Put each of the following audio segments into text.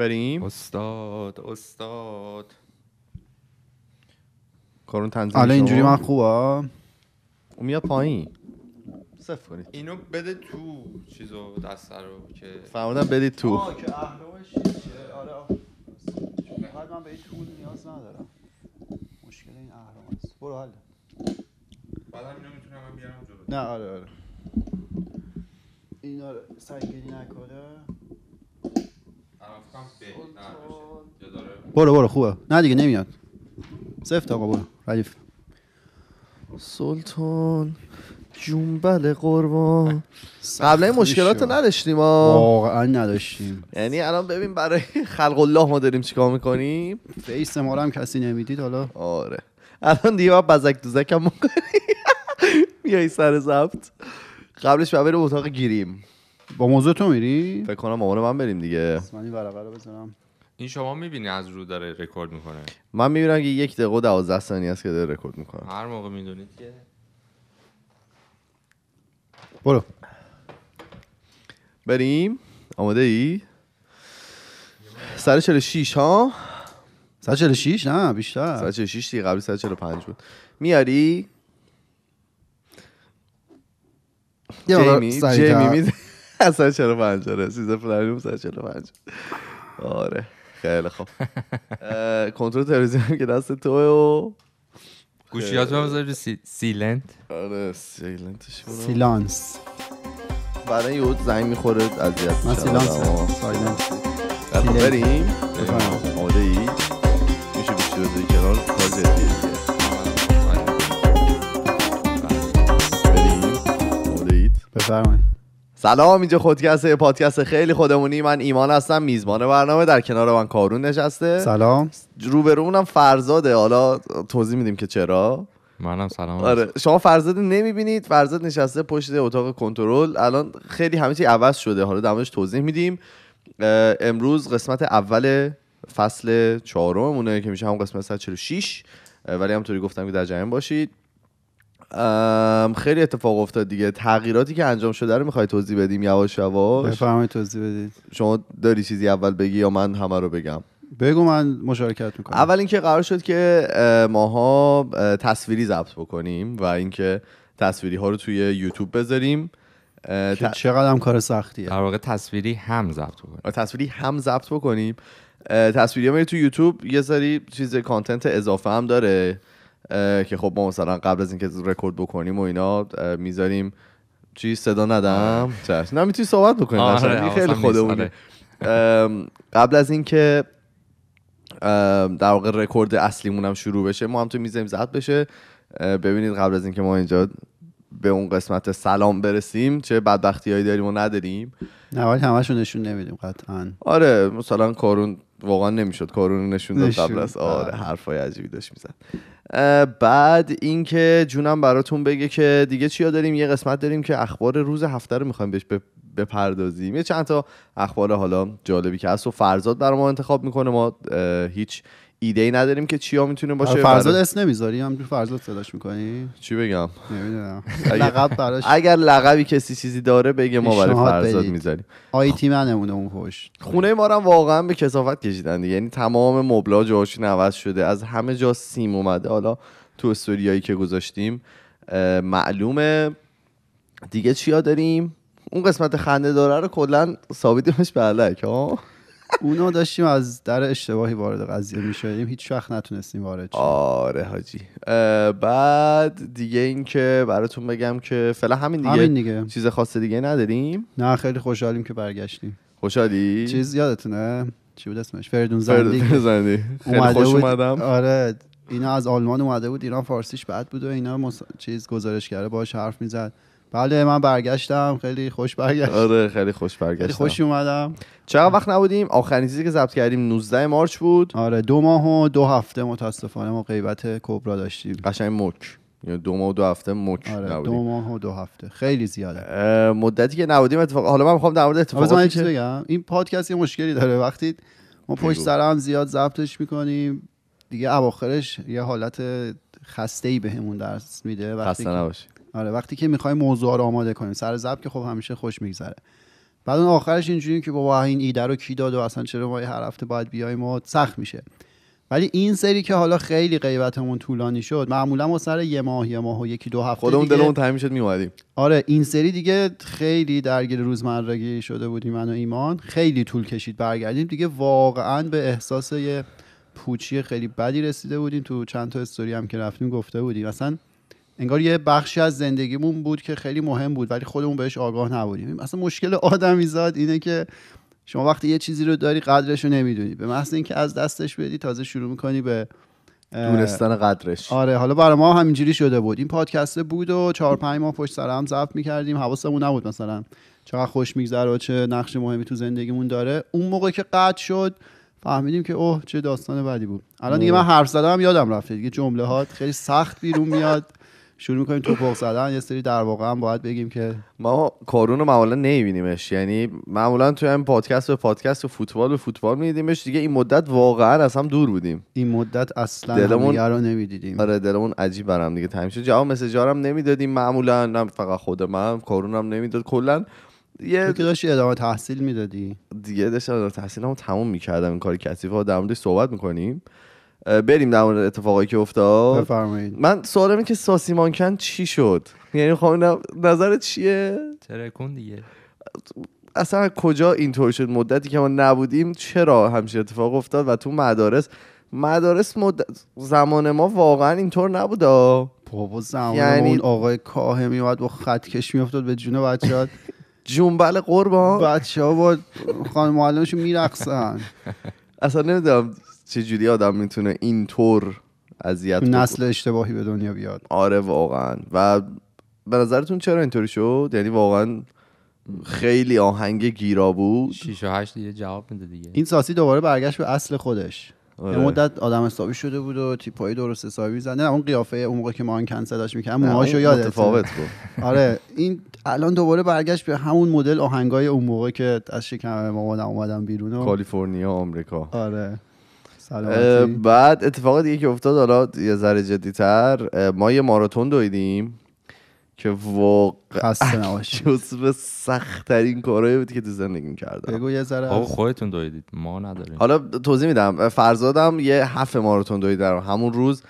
بریم استاد استاد کارون تنظیم حالا اینجوری من خوبه میاد پایین صفر کنید اینو بده تو چیزو دست رو که فرمودن بدید تو آه که اهلوش آره فقط من به این تون نیاز ندارم مشکل این احلو هست برو حالا بعد هم اینو میتونم من بیارم جلو نه آره آره اینا سعی نکنه برو برو خوبه نه دیگه نمیاد سفت آقا برو ردیف سلطان جنبل قربان قبل این مشکلات نداشتیم واقعا نداشتیم یعنی الان ببین برای خلق الله ما داریم چیکار میکنیم فیس ما هم کسی نمیدید حالا آره الان دیگه بزک دوزک هم میای سر زبط قبلش ببریم اتاق گیریم با موضوع تو میری فکر کنم مامان من بریم دیگه من این ورقه رو بزنم این شما میبینی از رو داره رکورد میکنه من میبینم که یک دقیقه دوازده ثانیه است که داره رکورد میکنه هر موقع میدونید که برو بریم آماده ای سر شیش ها 146 نه بیشتر 146 دیگه قبلی 145 بود میاری جیمی جیمی میده اصلا چرا پنجره سیزن پلانیوم سر چرا پنجره آره خیلی خوب کنترل تلویزیون هم که دست توه و گوشیات هم بذاری سیلنت آره سیلنتش برو سیلانس بعد این یه زنگ میخوره اذیت من سیلانس سایلنس یعنی بریم آماده آره. ای میشه بیشتر بذاری کنار کار جدیه بفرمایید آره. سلام اینجا خودکسته پادکست خیلی خودمونی من ایمان هستم میزبان برنامه در کنار من کارون نشسته سلام روبرومونم فرزاده حالا توضیح میدیم که چرا منم سلام آره شما فرزاد نمیبینید فرزاد نشسته پشت اتاق کنترل الان خیلی همه چی عوض شده حالا دمش توضیح میدیم امروز قسمت اول فصل چهارممونه که میشه هم قسمت 146 ولی همطوری گفتم که در جریان باشید خیلی اتفاق افتاد دیگه تغییراتی که انجام شده رو میخوای توضیح بدیم یواش یواش بفرمایید توضیح بدید شما داری چیزی اول بگی یا من همه رو بگم بگو من مشارکت میکنم اول اینکه قرار شد که ماها تصویری ضبط بکنیم و اینکه تصویری ها رو توی یوتیوب بذاریم چقدر هم کار سختیه در واقع تصویری هم ضبط بکنیم آره، تصویری هم ضبط بکنیم تصویری ها توی یوتیوب یه سری چیز کانتنت اضافه هم داره که خب ما مثلا قبل از اینکه رکورد بکنیم و اینا میذاریم چی صدا ندم آره. چش نه میتونی صحبت بکنیم آره، خیلی خودمونه آره. قبل از اینکه در واقع رکورد اصلیمون هم شروع بشه ما هم تو میذاریم زد بشه ببینید قبل از اینکه ما اینجا به اون قسمت سلام برسیم چه بدبختی هایی داریم و نداریم نه ولی همشون نشون نمیدیم قطعا آره مثلا کارون واقعا نمیشد کارون نشون داد قبل از آره حرفای عجیبی داشت میزد بعد اینکه جونم براتون بگه که دیگه چیا داریم یه قسمت داریم که اخبار روز هفته رو میخوایم بهش بپردازیم یه چند تا اخبار حالا جالبی که هست و فرزاد در ما انتخاب میکنه ما هیچ ایده ای نداریم که چیا میتونه باشه آره، فرزاد اسم نمیذاری هم فرزاد صداش میکنی چی بگم اگر لقبی کسی چیزی داره بگه ما برای فرزاد میذاریم آی تی منمونه اون خوش خونه ما هم واقعا به کسافت کشیدن یعنی تمام مبلا جاشون عوض شده از همه جا سیم اومده حالا تو استوریایی که گذاشتیم معلومه دیگه چیا داریم اون قسمت خنده داره رو کلا ثابتیمش بلک ها اونو داشتیم از در اشتباهی وارد قضیه میشدیم هیچ وقت نتونستیم وارد آره حاجی بعد دیگه اینکه براتون بگم که فعلا همین دیگه, همین دیگه. چیز خاص دیگه نداریم نه خیلی خوشحالیم که برگشتیم خوشحالی چیز یادتونه چی بود اسمش فردون زندی خیلی خوش اومدم آره اینا از آلمان اومده بود ایران فارسیش بعد بود و اینا چیز گزارش باش حرف میزد بله من برگشتم خیلی خوش برگشتم آره خیلی خوش برگشتم خیلی خوش اومدم چقدر وقت نبودیم آخرین چیزی که ضبط کردیم 19 مارچ بود آره دو ماه و دو هفته متاسفانه ما غیبت کبرا داشتیم قشنگ مک یعنی دو ماه و دو هفته مک آره دو ماه و دو هفته خیلی زیاده مدتی که نبودیم اتفاق حالا من میخوام در مورد بگم این پادکست یه مشکلی داره وقتی ما پشت سر زیاد ضبطش میکنیم دیگه اواخرش یه حالت خسته ای بهمون درس میده وقتی خسته آره وقتی که میخوایم موضوع رو آماده کنیم سر زب که خب همیشه خوش میگذره بعد اون آخرش اینجوری که بابا این ایده رو کی داد و اصلا چرا ما هر هفته باید بیایم و سخت میشه ولی این سری که حالا خیلی غیبتمون طولانی شد معمولا ما سر یه ماه یه ماه و یکی دو هفته خودمون دلمون تنگ میشد میومدیم آره این سری دیگه خیلی درگیر روزمرگی شده بودیم من و ایمان خیلی طول کشید برگردیم دیگه واقعا به احساس یه پوچی خیلی بدی رسیده بودیم تو چند تا استوری هم که رفتیم گفته بودیم اصلا انگار یه بخشی از زندگیمون بود که خیلی مهم بود ولی خودمون بهش آگاه نبودیم اصلا مشکل آدمیزاد اینه که شما وقتی یه چیزی رو داری قدرش رو نمیدونی به محض اینکه از دستش بدی تازه شروع میکنی به دونستن قدرش آره حالا برای ما همینجوری شده بود این پادکست بود و چهار پنج ماه پشت سر هم ضبط میکردیم حواسمون نبود مثلا چقدر خوش میگذره و چه نقش مهمی تو زندگیمون داره اون موقع که قطع شد فهمیدیم که اوه چه داستان بدی بود الان دیگه من حرف زدم یادم رفته دیگه جمله ها خیلی سخت بیرون میاد شروع میکنیم تو زدن یه سری در واقع هم باید بگیم که ما کارون رو معمولا نمیبینیمش یعنی معمولا توی این پادکست به پادکست و فوتبال به فوتبال میدیدیمش دیگه این مدت واقعا از هم دور بودیم این مدت اصلا دلمون رو نمیدیدیم آره دلمون عجیب برام دیگه تمیش جواب هم نمیدادیم معمولا نه فقط خود من کارونم نمیداد کلا یه که داشتی ادامه تحصیل میدادی دیگه داشتم ادامه تحصیلمو تموم میکردم این کار کثیف ها در صحبت میکنیم بریم در مورد اتفاقایی که افتاد بفرمایید من سوالم که ساسی مانکن چی شد یعنی خانم خب نظر چیه ترکون دیگه اصلا کجا اینطور شد مدتی که ما نبودیم چرا همچین اتفاق افتاد و تو مدارس مدارس مدت زمان ما واقعا اینطور نبود بابا زمان یعنی... اون آقای کاهه میواد با خطکش میافتاد به جون ها جنبل قربان بچه ها با خانم معلمشون میرقصن اصلا نمیدونم چه جوری آدم میتونه اینطور اذیت نسل اشتباهی به دنیا بیاد آره واقعا و به نظرتون چرا اینطوری شد یعنی واقعا خیلی آهنگ گیرا بود 6 و 8 دیگه جواب میده دیگه این ساسی دوباره برگشت به اصل خودش آره. یه مدت آدم حسابی شده بود و تیپای درست حسابی نه اون قیافه اون موقع که ما آن داشت میکردم موهاشو یاد متفاوت آره این الان دوباره برگشت به همون مدل آهنگای اون موقع که از شکم مامانم اومدم بیرون کالیفرنیا آمریکا آره بعد اتفاق دیگه که افتاد حالا یه ذره تر ما یه ماراتون دویدیم که واقعا سخت سختترین کارهایی بود که تو زندگیم کردم بگو یه ذره آقا خودتون دویدید ما نداریم حالا توضیح میدم فرزادم یه هفت ماراتون دویدم همون روز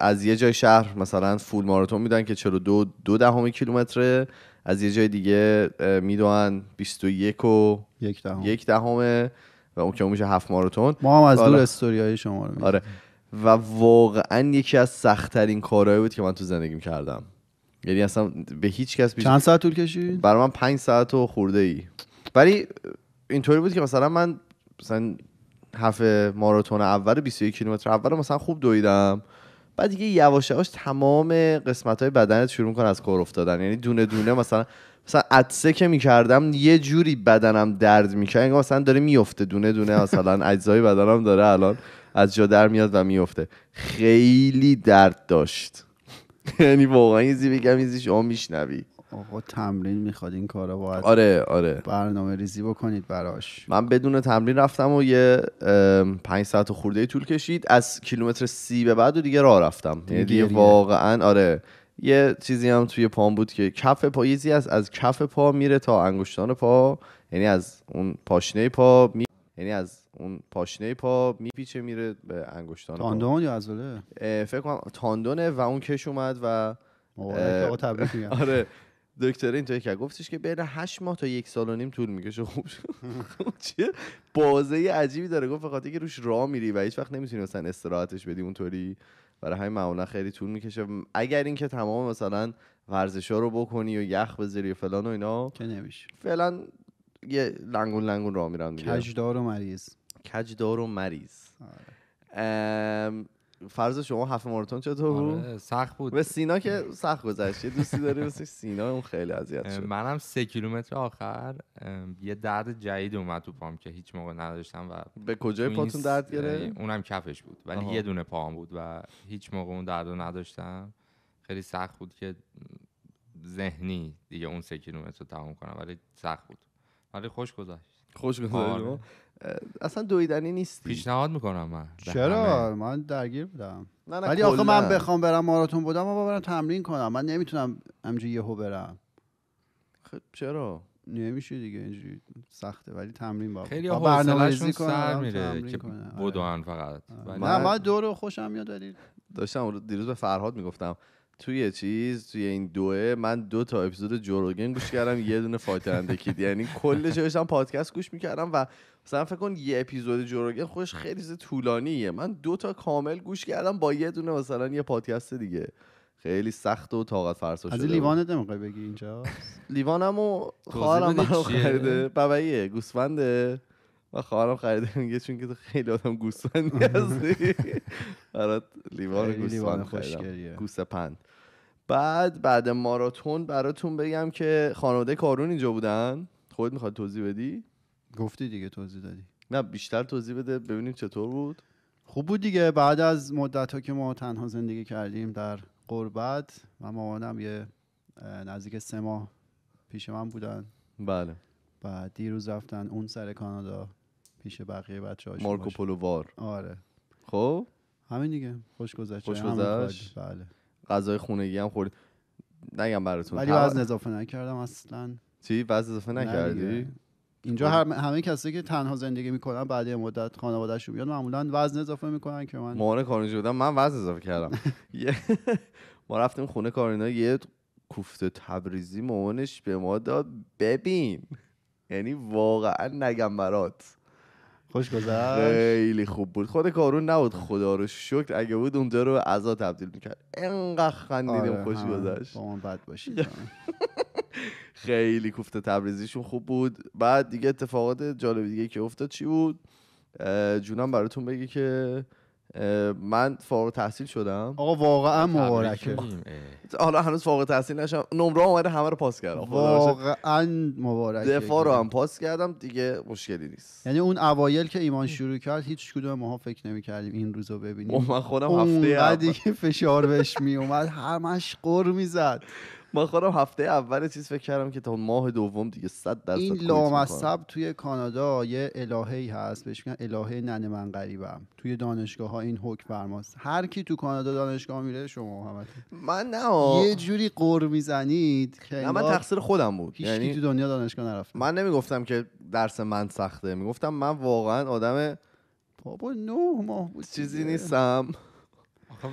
از یه جای شهر مثلا فول ماراتون میدن که 42 دو دهم کیلومتره از یه جای دیگه میدونن 21 و یک دهم یک و اون که میشه هفت ماراتون ما هم از دور های شما رو آره و واقعا یکی از سختترین کارهایی بود که من تو زندگیم کردم یعنی اصلا به هیچ کس بیشتر چند ساعت طول کشید برای من پنج ساعت و خورده ای ولی اینطوری بود که مثلا من مثلا هفت ماراتون اول 21 کیلومتر اول مثلا خوب دویدم بعد دیگه یواش یواش تمام قسمت های بدنت شروع میکنه از کار افتادن یعنی دونه دونه مثلا مثلا عدسه که میکردم یه جوری بدنم درد میکرد انگار مثلا داره میفته دونه دونه مثلا اجزای بدنم داره الان از جا در میاد و میفته خیلی درد داشت یعنی واقعا ایزی بگم ایزی شما میشنوی آقا تمرین میخواد این کارا باید آره آره برنامه ریزی بکنید براش من بدون تمرین رفتم و یه پنج ساعت خورده طول کشید از کیلومتر سی به بعد و دیگه راه رفتم یعنی دیگه, دیگه واقعا آره یه چیزی هم توی پام بود که کف پاییزی از کف پا میره تا انگشتان پا یعنی از اون پاشنه پا یعنی از اون پاشنه پا میپیچه میره به انگشتان تاندون یا عضله فکر کنم تاندونه و اون کش اومد و آقا تبریک میگم آره دکتر این که گفتش که بین 8 ماه تا یک سال و نیم طول میکشه خوب خب، چیه بازه عجیبی داره گفت فقط که روش راه میری و هیچ وقت نمیتونی مثلا استراحتش بدی اونطوری برای همین معمولا خیلی طول میکشه اگر اینکه تمام مثلا ورزش ها رو بکنی و یخ بذاری و فلان و اینا که نمیشه فعلا یه لنگون لنگون را میرم دیگه کجدار و مریض کجدار و مریض آره. فرض شما هفت ماراتون چطور بود آره، سخت بود به سینا که سخت گذشت یه دوستی داره مثل سینا اون خیلی اذیت شد منم سه کیلومتر آخر یه درد جدید اومد تو پام که هیچ موقع نداشتم و به کجای پاتون درد گرفت اونم کفش بود ولی یه دونه پام بود و هیچ موقع اون درد رو نداشتم خیلی سخت بود که ذهنی دیگه اون سه کیلومتر رو تمام کنم ولی سخت بود ولی خوش گذشت خوش گذشت آره. اصلا دویدنی نیست پیشنهاد میکنم من چرا من درگیر بودم ولی آخه من بخوام برم ماراتون بودم و برم تمرین کنم من نمیتونم همینجوری یهو برم خب چرا نمیشه دیگه اینجوری سخته ولی تمرین با خیلی برنامه‌ریزی سر میره که آره. بدون فقط نه من دور خوشم میاد ولی داشتم دیروز به فرهاد میگفتم توی چیز توی این دوه من دو تا اپیزود جوروگن گوش کردم یه دونه فایتر اندکید یعنی کل داشتم پادکست گوش میکردم و مثلا فکر کن یه اپیزود جوروگن خودش خیلی طولانیه من دو تا کامل گوش کردم با یه دونه مثلا یه پادکست دیگه خیلی سخت و طاقت فرسا شده از لیوانت نمیخوای بگی اینجا لیوانمو خواهرم برام خریده گوسفنده و خواهرم خریده میگه چون که تو خیلی آدم گوسفندی هستی برات آره، لیوان گوسفند خریدم گوست بعد بعد ماراتون براتون بگم که خانواده کارون اینجا بودن خودت میخواد توضیح بدی گفتی دیگه توضیح دادی نه بیشتر توضیح بده ببینیم چطور بود خوب بود دیگه بعد از مدت ها که ما تنها زندگی کردیم در قربت و مامانم یه نزدیک سه ماه پیش من بودن بله بعد دیروز رفتن اون سر کانادا پیش بقیه بچه هاش مارکو پولو وار آره خب همین دیگه خوش گذشت خوش گذشت بله غذای خونگی هم خورد نگم براتون ولی وزن اضافه نکردم اصلا چی وزن اضافه نکردی اینجا خب. همه کسی که تنها زندگی میکنن بعد یه مدت خانوادهشون بیاد معمولا وزن اضافه میکنن که من ماره کارنجی بودم من وزن اضافه کردم ما رفتیم خونه کارینا یه کوفته تبریزی مامانش به ما داد ببین یعنی واقعا نگم برات خوش گذشت خیلی خوب بود خود کارون نبود خدا رو شکر اگه بود اونجا رو عزا تبدیل میکرد انقدر خندیدیم آره، خوش گذشت با من بد باشید خیلی کوفته تبریزیشون خوب بود بعد دیگه اتفاقات جالب دیگه که افتاد چی بود جونم براتون بگی که من فارغ تحصیل شدم آقا واقعا مبارکه حالا هنوز فارغ تحصیل نشم نمره اومده همه رو پاس کردم واقعا مبارکه دفاع رو هم پاس کردم دیگه مشکلی نیست یعنی اون اوایل که ایمان شروع کرد هیچ کدوم ما فکر نمی کردیم این روزو ببینیم من خودم هفته دیگه فشار بهش می اومد همش قر میزد ما خودم هفته اول چیز فکر کردم که تا ماه دوم دیگه 100 درصد این لامصب توی کانادا یه الهه هست بهش میگن الهه نن من غریبم توی دانشگاه ها این حکم فرماست هر کی تو کانادا دانشگاه میره شما محمد من نه یه جوری قر میزنید من تقصیر خودم بود یعنی تو دنیا دانشگاه نرفت من نمیگفتم که درس من سخته میگفتم من واقعا آدم بابا نه ماه چیزی نیستم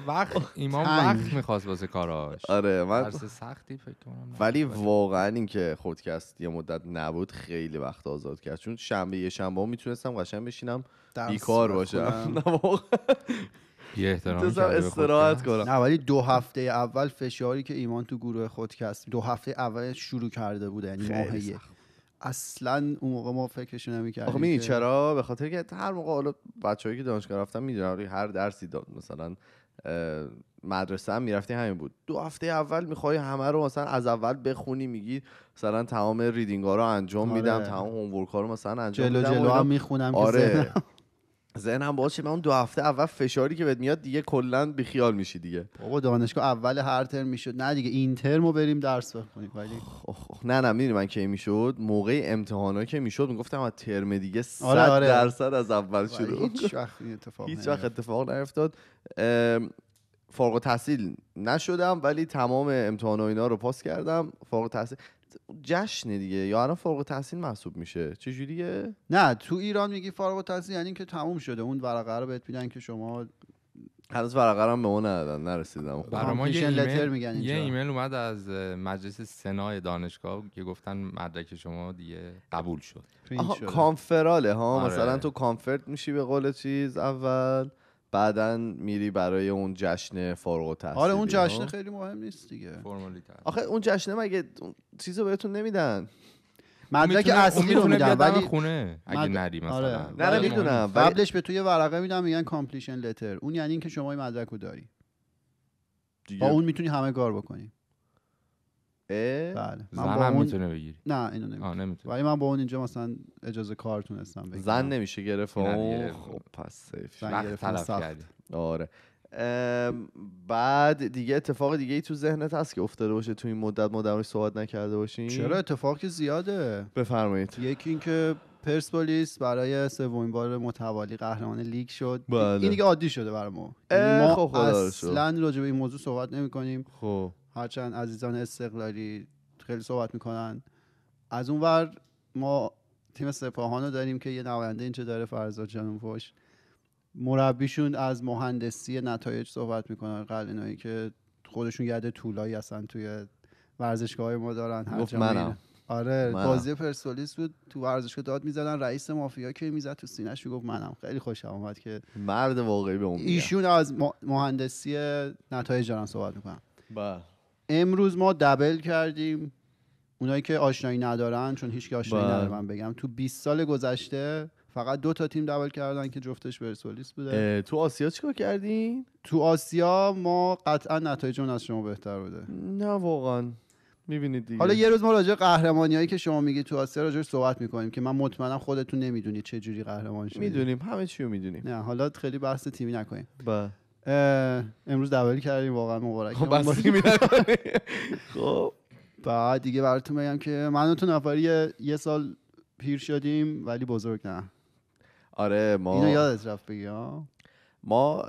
وقت ایمان وقت میخواست واسه کاراش آره من سختی فکر کنم ولی واقعا اینکه خودکست یه مدت نبود خیلی وقت آزاد کرد چون شنبه یه شنبه میتونستم قشنگ بشینم بیکار باشم یه استراحت کنم نه ولی دو هفته اول فشاری که ایمان تو گروه خودکست دو هفته اول شروع کرده بود یعنی ماهیه اصلا اون موقع ما فکرش نمی‌کردیم آخه چرا به خاطر که هر موقع حالا بچه‌ای که دانشگاه رفتن میدونن هر درسی داد مثلا مدرسه هم میرفتی همین بود دو هفته اول میخوای همه رو مثلا از اول بخونی میگی مثلا تمام ریدینگ ها رو انجام آره. میدم تمام هومورک ها رو مثلا انجام جلو میدم جلو هم میخونم آره ذهنم باز من اون دو هفته اول فشاری که بهت میاد دیگه کلا بیخیال میشی دیگه بابا دانشگاه اول هر ترم میشد نه دیگه این ترمو بریم درس بخونیم ولی نه نه میدونی من کی میشد موقع امتحانا که میشد میگفتم از ترم دیگه 100 آره،, آره درصد از اول شروع هیچ وقت اتفاق هیچ وقت اتفاق تحصیل نشدم ولی تمام امتحان اینا رو پاس کردم فارغ تحصیل جشن دیگه یا الان فارغ تحصیل محسوب میشه چه جوریه نه تو ایران میگی فارغ التحصیل یعنی که تموم شده اون ورقه رو بهت میدن که شما هنوز ورقه رو به اون ندادن نرسیدم برای ما یه ایمیل, میگن یه ایمیل اومد از مجلس سنای دانشگاه که گفتن مدرک شما دیگه قبول شد آها کانفراله ها آره. مثلا تو کانفرت میشی به قول چیز اول بعدا میری برای اون جشن فارغ التحصیلی آره اون جشن خیلی مهم نیست دیگه آخه اون جشن مگه چیزو بهتون نمیدن مدرک اصلی رو میدن ولی خونه اگه مد... نری مثلا آره. نه میدونم قبلش به توی ورقه میدم میگن کامپلیشن لتر اون یعنی اینکه شما این مدرک رو داری دیگه. با اون میتونی همه کار بکنی بله من زن با اون... میتونه بگیری نه اینو نمیتونه ولی من با اون اینجا مثلا اجازه کار تونستم بگیرم زن نمیشه گرفت خب پس سیف زن آره بعد دیگه اتفاق دیگه ای تو ذهنت هست که افتاده باشه تو این مدت ما درش صحبت نکرده باشیم چرا اتفاقی زیاده بفرمایید یکی اینکه پرسپولیس برای سومین بار متوالی قهرمان لیگ شد بله. این دیگه عادی شده برای ما ما خب، اصلا این موضوع صحبت نمی کنیم خب هرچند عزیزان استقلالی خیلی صحبت میکنن از اونور ما تیم سپاهان رو داریم که یه نماینده اینجا داره فرزاد پشت مربیشون از مهندسی نتایج صحبت میکنن اینایی که خودشون ید طولایی هستن توی ورزشگاه ما دارن هر منم. آره بازی پرسپولیس بود تو ورزشگاه داد میزدن رئیس مافیا که میزد تو سینش گفت منم خیلی خوشم اومد که مرد واقعی به اون ایشون از مهندسی نتایج دارن صحبت میکنن با بله. امروز ما دبل کردیم اونایی که آشنایی ندارن چون هیچ آشنایی بله. ندارم، من بگم تو 20 سال گذشته فقط دو تا تیم دبل کردن که جفتش پرسپولیس بوده تو آسیا چیکار کردین تو آسیا ما قطعا نتایجمون از شما بهتر بوده نه واقعا میبینید دیگه حالا یه روز ما راجع قهرمانیایی که شما میگی تو آسیا راجع صحبت میکنیم که من مطمئنم خودتون نمیدونید چه جوری قهرمان میدونیم همه چی رو میدونیم نه حالا خیلی بحث تیمی نکنیم بله. امروز دوبلی کردیم واقعا مبارک خب،, خب بعد دیگه براتون بگم که من تو نفری یه سال پیر شدیم ولی بزرگ نه آره ما اینو یادت رفت بگی ما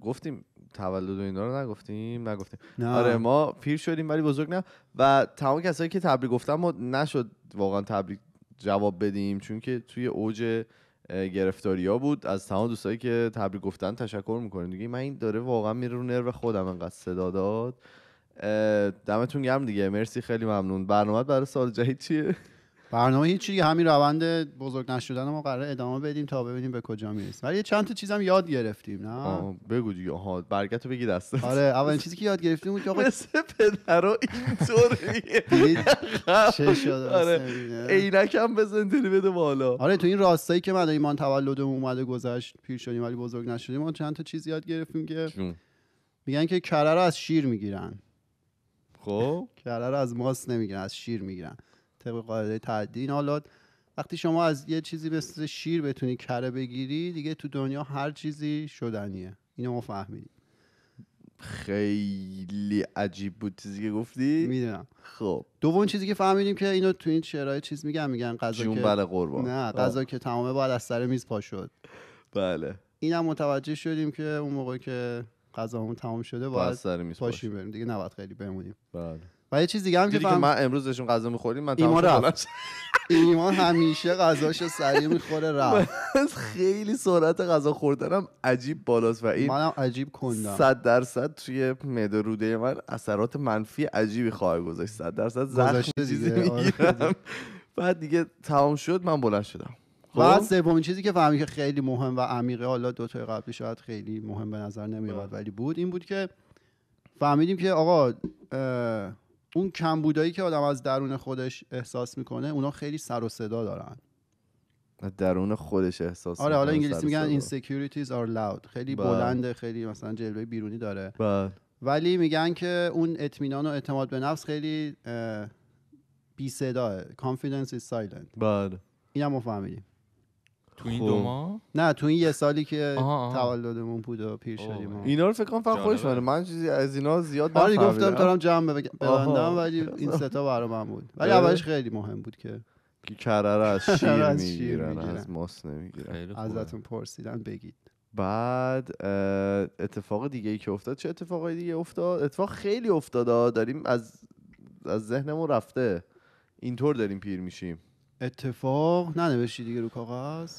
گفتیم تولد و اینا رو نگفتیم نگفتیم نه. آره ما پیر شدیم ولی بزرگ نه و تمام کسایی که تبریک گفتم ما نشد واقعا تبریک جواب بدیم چون که توی اوج گرفتاریا بود از تمام دوستایی که تبریک گفتن تشکر میکنیم دیگه من این داره واقعا میره رو نرو خودم انقدر صدا داد دمتون گرم دیگه مرسی خیلی ممنون برنامه برای سال جدید چیه برنامه هیچ دیگه همین روند بزرگ نشدن ما قرار ادامه بدیم تا ببینیم به کجا میرسیم ولی چند تا چیزم یاد گرفتیم نه بگو دیگه آها برگت بگی دست آره اولین چیزی که یاد گرفتیم بود که آقا مثل پدرا اینطوریه چه شد آره عینکم بزن بده بالا آره تو این راستایی که من ایمان تولدم اومده گذشت پیر شدیم ولی بزرگ نشدیم ما چند تا چیز یاد گرفتیم که میگن که کره رو از شیر میگیرن خب کره رو از ماست نمیگیرن از شیر میگیرن طبق قاعده وقتی شما از یه چیزی مثل شیر بتونی کره بگیری دیگه تو دنیا هر چیزی شدنیه اینو ما فهمیدیم خیلی عجیب بود چیزی که گفتی میدونم خب دوم چیزی که فهمیدیم که اینو تو این شعرهای چیز میگن میگن غذا که بله قربان نه خب. غذا که تمامه باید از سر میز پا شد بله اینم متوجه شدیم که اون موقع که غذامون تمام شده باید پاشیم بریم دیگه نباید خیلی بمونیم بله و یه چیز دیگه هم که, فهم... من امروز داشتم غذا میخوریم من ایمان رفت ایمان همیشه غذاشو سریع میخوره رفت خیلی سرعت غذا خوردنم عجیب بالاست و این منم عجیب کندم صد درصد توی معده روده من اثرات منفی عجیبی خواهد گذاشت صد درصد زخم چیزی میگیرم آره بعد دیگه تمام شد من بلند شدم خب؟ بعد سومین چیزی که فهمی که خیلی مهم و عمیقه حالا دو تا قبلی شاید خیلی مهم به نظر نمیاد ولی بود این بود که فهمیدیم که آقا اون کمبودایی که آدم از درون خودش احساس میکنه اونا خیلی سر و صدا دارن درون خودش احساس آره حالا انگلیسی میگن insecurities are خیلی بله. بلنده خیلی مثلا جلوه بیرونی داره بله. ولی میگن که اون اطمینان و اعتماد به نفس خیلی بی صداه confidence is بله. اینم فهمیدیم تو این دو خب. ماه نه تو این یه سالی که تولدمون بود و پیر خب. شدیم اینا رو فکر کنم فقط خودش من من چیزی از اینا زیاد آره گفتم دارم جمع ببندم ولی این سه تا من بود ولی اولش خیلی مهم بود که کره را از شیر میگیرن از ماست نمیگیرن ازتون پرسیدن بگید بعد اتفاق دیگه ای که افتاد چه اتفاقای دیگه افتاد اتفاق خیلی افتاده داریم از از ذهنمون رفته اینطور داریم پیر میشیم اتفاق ننوشتی دیگه رو کاغذ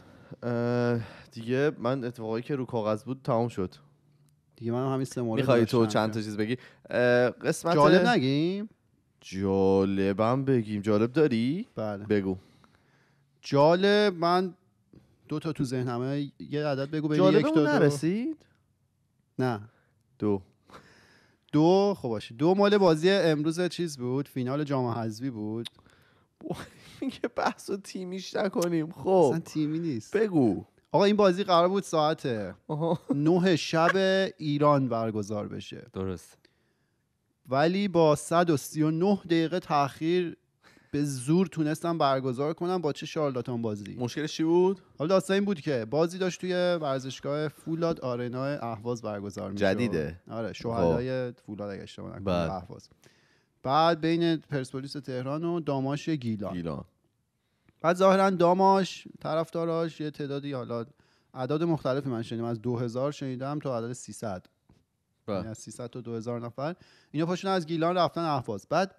دیگه من اتفاقی که رو کاغذ بود تمام شد دیگه من همین سه مورد تو چند تا چیز بگی قسمت جالب نگیم جالبم بگیم جالب داری بله بگو جالب من دو تا تو ذهنمه یه عدد بگو بین یک نرسید نه دو دو خب باشه دو مال بازی امروز چیز بود فینال جام حذفی بود میگه بحث و تیمیش نکنیم خب اصلا تیمی نیست بگو آقا این بازی قرار بود ساعت نه شب ایران برگزار بشه درست ولی با 139 دقیقه تاخیر به زور تونستم برگزار کنم با چه شارلاتان بازی مشکلش چی بود حالا داستان این بود که بازی داشت توی ورزشگاه فولاد آرنا اهواز برگزار میشه جدیده آره خب. شهدای فولاد اگه اشتباه نکنم بله. بعد بین پرسپولیس تهران و داماش گیلان بعد ظاهرا داماش طرفداراش یه تعدادی حالا اعداد مختلفی من شنیدم از 2000 شنیدم تا عدد 300 بله. یعنی از 300 تا 2000 نفر اینا پاشون از گیلان رفتن اهواز بعد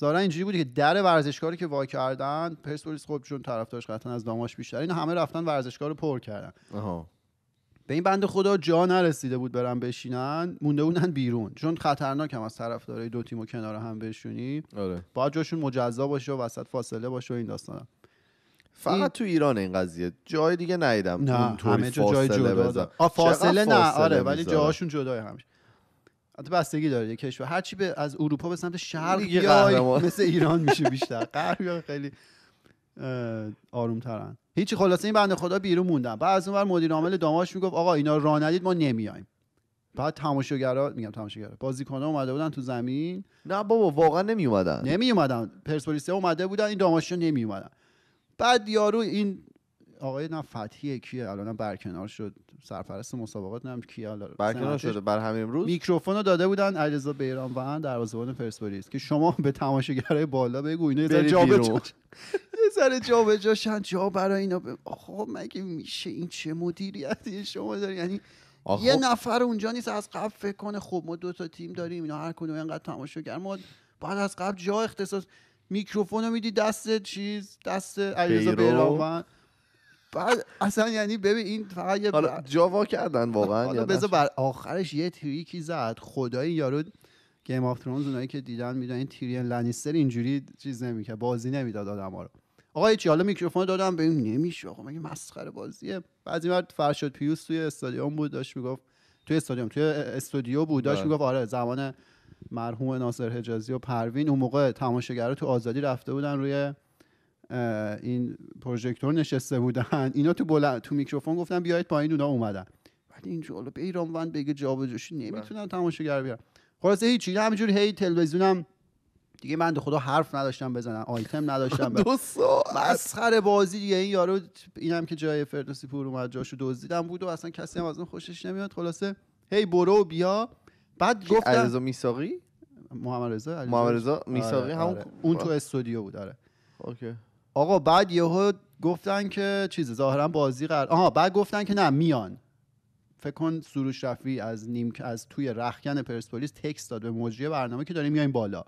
ظاهرا اینجوری بود که در ورزشکاری که وا کردن پرسپولیس خب چون طرفدارش قطعا از داماش بیشتر اینا همه رفتن ورزشکار رو پر کردن به این بند خدا جا نرسیده بود برن بشینن مونده بودن بیرون چون خطرناک هم از داره دو تیم و کنار هم بشونی آره. باید جاشون مجزا باشه و وسط فاصله باشه و این داستانم فقط تو ایران این قضیه جای دیگه ندیدم نه همه جا جای جدا فاصله نه آره ولی جاهاشون جدای همش البته بستگی داره یه کشور هرچی به از اروپا به سمت شرق مثل ایران میشه بیشتر غرب خیلی آروم هیچی خلاصه این بنده خدا بیرون موندن بعد از اونور مدیر عامل داماش میگفت آقا اینا را ندید ما نمیایم بعد تماشاگرا میگم تماشاگرا ها اومده بودن تو زمین نه بابا واقعا نمی اومدن نمی اومدن پرسپولیسیا اومده بودن این داماشو نمی اومدن بعد یارو این آقای نه فتحی کیه الان برکنار شد سرپرست مسابقات نم کیه برکنار شده بر همین امروز میکروفون داده بودن هم بیرانوند وزبان پرسپولیس که شما به تماشاگرای بالا بگو اینا یه جا سر جا به جا شن جا برای اینا ب... مگه میشه این چه مدیریتی شما داری یعنی آخو... یه نفر اونجا نیست از قبل فکر کنه خب ما دو تا تیم داریم اینا هر کدوم اینقدر تماشاگر ما بعد از قبل جا اختصاص میکروفون رو میدی دست چیز دست علیرضا بیرانوند بعد اصلا یعنی ببین این فقط یه حالا جاوا کردن واقعا حالا بذار بر آخرش یه تریکی زد خدای یارو گیم آف ترونز اونایی که دیدن میدونن این تیریان لنیستر اینجوری چیز نمیکرد بازی نمیداد آدما رو آقا چی حالا میکروفون دادم ببین نمیشه آقا مگه مسخره بازیه بعضی وقت فرشاد پیوس توی استادیوم بود داشت میگفت توی استادیوم توی استودیو بود داشت بله. میگفت آره زمان مرحوم ناصر حجازی و پروین اون موقع تو آزادی رفته بودن روی این پروژکتور نشسته بودن اینا تو بلند تو میکروفون گفتن بیاید پایین اونا اومدن ولی این جلو به وند بگه جوشی بله. نمیتونن تماشاگر بیارن خلاص هیچی همینجوری هی تلویزیونم دیگه من خدا حرف نداشتم بزنم آیتم نداشتم دو مسخره بازی دیگه این یارو اینم که جای فردوسی پور اومد جاشو دزدیدم بود و اصلا کسی هم از اون خوشش نمیاد خلاصه هی برو بیا بعد گفتم علیرضا میساقی محمد رضا محمد رضا میساقی آره، همون آره. اون تو استودیو بود آره اوکی آقا بعد یهو گفتن که چیز ظاهرا بازی قرار آها بعد گفتن که نه میان فکر کن سروش رفی از نیم از توی رخکن پرسپولیس تکست داد به مجری برنامه که داریم میایم بالا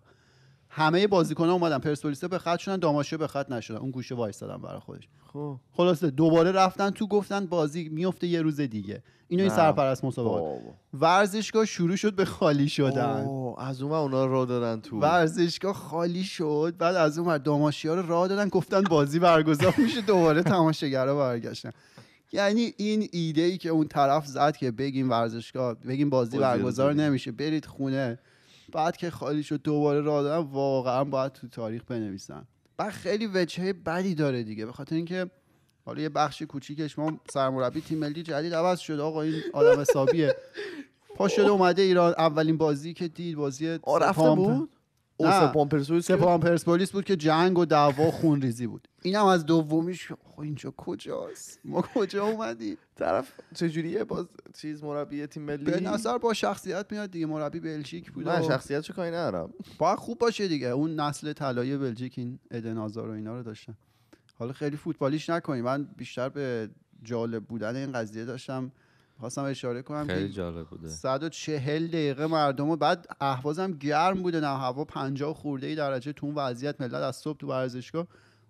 همه بازیکن‌ها اومدن پرسپولیس به خط شدن داماشه به خط نشدن اون گوشه وایس دادن برای خودش خب. خلاصه دوباره رفتن تو گفتن بازی میفته یه روز دیگه اینو این سرپرست مسابقه ورزشگاه شروع شد به خالی شدن از اون اونا را دادن تو ورزشگاه خالی شد بعد از اون داماشیا رو را دادن گفتن بازی برگزار میشه دوباره تماشاگرا برگشتن یعنی این ایده ای که اون طرف زد که بگیم ورزشگاه بگیم بازی برگزار نمیشه برید خونه بعد که خالی شد دوباره را دادن واقعا باید تو تاریخ بنویسن و خیلی وجهه بدی داره دیگه به خاطر اینکه حالا یه بخش کوچیکش ما سرمربی تیم ملی جدید عوض شد آقا این آدم حسابیه پا شده اومده ایران اولین بازی که دید بازی بود اوسه پرسپولیس که پرسپولیس بود که جنگ و دعوا خون ریزی بود اینم از دومیش خب اینجا کجاست ما کجا اومدی؟ طرف چجوریه باز چیز مربی تیم ملی به نصر با شخصیت میاد دیگه مربی بلژیک بود من چه کاری ندارم با خوب باشه دیگه اون نسل طلایی بلژیک این ادن و اینا رو داشتن حالا خیلی فوتبالیش نکنیم من بیشتر به جالب بودن این قضیه داشتم خواستم اشاره کنم خیلی جالب بوده 140 دقیقه مردم و بعد احوازم گرم بوده نه هوا 50 خورده ای درجه تو اون وضعیت ملت از صبح تو ورزشگاه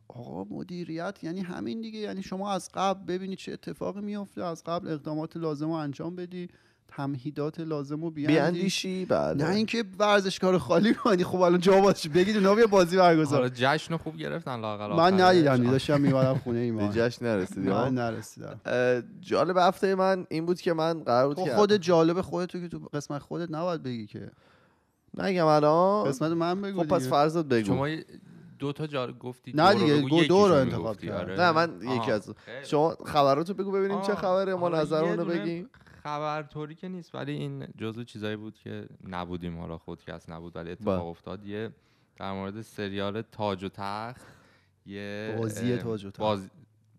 آقا مدیریت یعنی همین دیگه یعنی شما از قبل ببینی چه اتفاقی میفته از قبل اقدامات لازم رو انجام بدی تمهیدات لازم رو بیاندیش. بیاندیشی بله نه اینکه ورزشکار خالی کنی یعنی خب الان جا بگید اونا بیا بازی برگزار آره جشن خوب گرفتن لاقل من ندیدم داشتم میوادم خونه ایمان به جشن نرسیدی من نرسیدم جالب هفته من این بود که من قرار بود خود جالب خودت تو که تو قسمت خودت نباید بگی که نگم الان قسمت من بگو خب پس فرضت بگو شما دو تا جار گفتی نه دیگه دو, دو رو انتخاب کرد آره. نه من یکی از شما خبراتو بگو ببینیم چه خبره ما نظرونو رو بگیم طوری که نیست ولی این جزو چیزایی بود که نبودیم حالا خودکست نبود ولی اتفاق بله. افتاد یه در مورد سریال تاج و تخت یه بازی تاج و تخت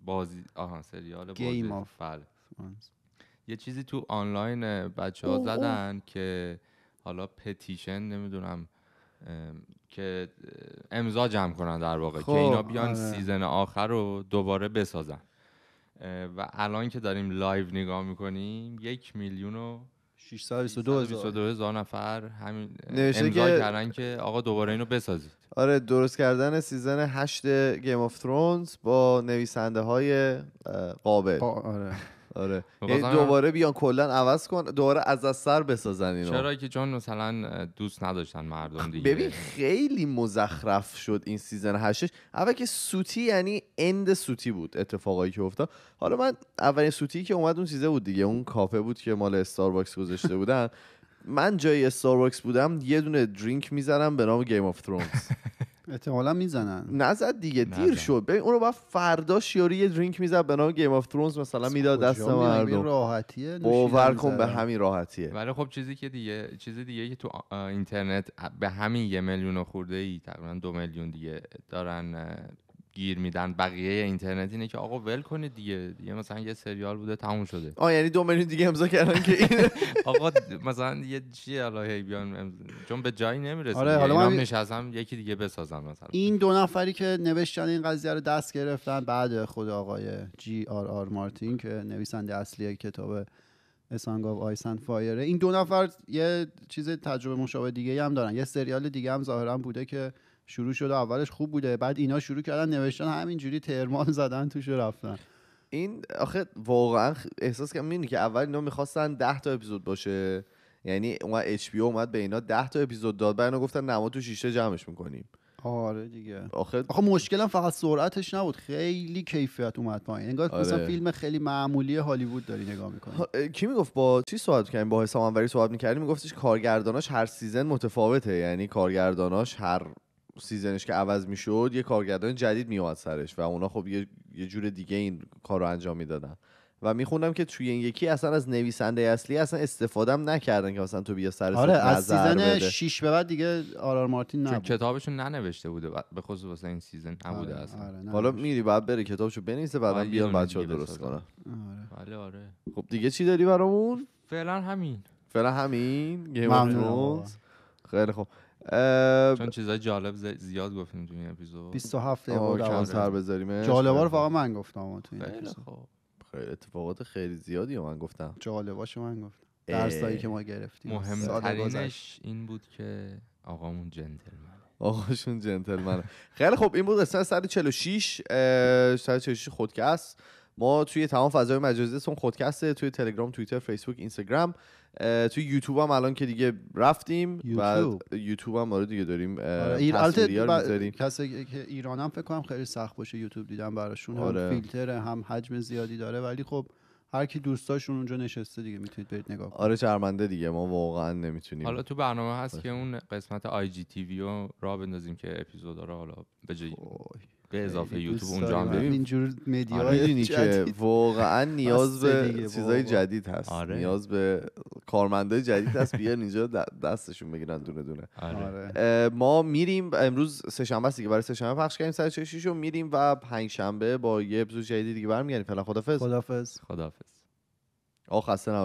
بازی آها سریال گیم آف بله. یه چیزی تو آنلاین بچه ها زدن که حالا پتیشن نمیدونم که امضا جمع کنن در واقع که خب، اینا بیان آره. سیزن آخر رو دوباره بسازن و الان که داریم لایو نگاه میکنیم یک میلیون و 622 هزار. نفر همین امضا که... کردن که آقا دوباره اینو بسازید آره درست کردن سیزن 8 گیم آف ترونز با نویسنده های قابل آره آره خب، یعنی دوباره بیان کلا عوض کن دوباره از از سر بسازن اینو چرا که جان مثلا دوست نداشتن مردم دیگه ببین خیلی مزخرف شد این سیزن هشتش اول که سوتی یعنی اند سوتی بود اتفاقایی که افتاد حالا من اولین سوتی که اومد اون چیزه بود دیگه اون کافه بود که مال استارباکس گذاشته بودن من جای استارباکس بودم یه دونه درینک میزنم به نام گیم آف ترونز احتمالا میزنن نزد دیگه دیر شد ببین رو بعد فردا شیاری یه درینک میزد به نام گیم آف ترونز مثلا میداد دست مردم راحتیه باور کن به همین راحتیه ولی خب چیزی که دیگه چیز دیگه که تو اینترنت به همین یه میلیون خورده ای تقریبا دو میلیون دیگه دارن گیر میدن بقیه اینترنت اینه که آقا ول کنید دیگه دیگه مثلا یه سریال بوده تموم شده آ یعنی دو میلیون دیگه امضا کردن که این آقا مثلا یه چی الهی بیان چون به جایی نمیرسه آره حالا یعنی من نشستم یکی دیگه بسازم مثلا این دو نفری که نوشتن این قضیه رو دست گرفتن بعد خود آقای جی آر آر مارتین که نویسنده اصلی کتاب اسانگ آف آیسن فایره این دو نفر یه چیز تجربه مشابه دیگه هم دارن یه سریال دیگه هم ظاهرا بوده که شروع شده اولش خوب بوده بعد اینا شروع کردن نوشتن همینجوری ترمال زدن توش رفتن این آخه واقعا احساس کردم میدونی که اول اینا میخواستن 10 تا اپیزود باشه یعنی اون اچ پی اومد به اینا 10 تا اپیزود داد بعد اینا گفتن نما تو شیشه جمعش میکنیم آره دیگه آخه آخه مشکلم فقط سرعتش نبود خیلی کیفیت اومد پایین انگار آره. فیلم خیلی معمولی هالیوود داری نگاه میکنی کی میگفت با چی صحبت کردیم با حسام انوری صحبت میکردیم میگفتش کارگرداناش هر سیزن متفاوته یعنی کارگرداناش هر سیزنش که عوض میشد یه کارگردان جدید میومد سرش و اونا خب یه, یه جور دیگه این کار رو انجام میدادن و میخوندم که توی این یکی اصلا از نویسنده اصلی اصلا استفاده نکردن که اصلا تو بیا سر آره از سیزن 6 به بعد دیگه آرار مارتین نبود چون کتابشون ننوشته بوده به خصوص واسه این سیزن نبوده آره، اصلا آره، حالا میری بعد بره کتابشو بنویسه بعدا آره، بیان بچه‌ها درست کنه آره بله، آره خب دیگه چی داری برامون فعلا همین فعلا همین خیلی خب چون چیزای جالب زیاد گفتیم تو این اپیزود 27 بود سر بذاریم جالبا رو فقط من گفتم تو این خیلی اتفاقات خیلی زیادی من گفتم جالباشو من گفتم درسایی که ما گرفتیم مهمترینش این بود که آقامون جنتلمن آقاشون جنتلمن خیلی خب این بود قسمت 146 146 خودکست ما توی تمام فضای مجازی تون توی تلگرام توییتر فیسبوک اینستاگرام توی یوتیوب هم الان که دیگه رفتیم و یوتیوب هم آره دیگه داریم آره، کسی که ایران هم فکر کنم خیلی سخت باشه یوتیوب دیدن براشون آره. هم فیلتر هم حجم زیادی داره ولی خب هر کی دوستاشون اونجا نشسته دیگه میتونید برید نگاه کنید آره چرمنده دیگه ما واقعا نمیتونیم حالا تو برنامه هست که اون قسمت آی جی تی رو را بندازیم که اپیزودا رو حالا به به اضافه یوتیوب اونجا هم ببین اینجور مدیا آره میدونی که واقعا نیاز به چیزای جدید هست آره. نیاز به کارمندای جدید هست بیان اینجا دستشون بگیرن دونه دونه آره. آره. ما میریم امروز سه شنبه است که برای سه شنبه پخش کردیم سر رو میریم و پنج شنبه با یه اپیزود جدید دیگه برمیگردیم فعلا خدافظ خدافظ خدافظ آخ خسته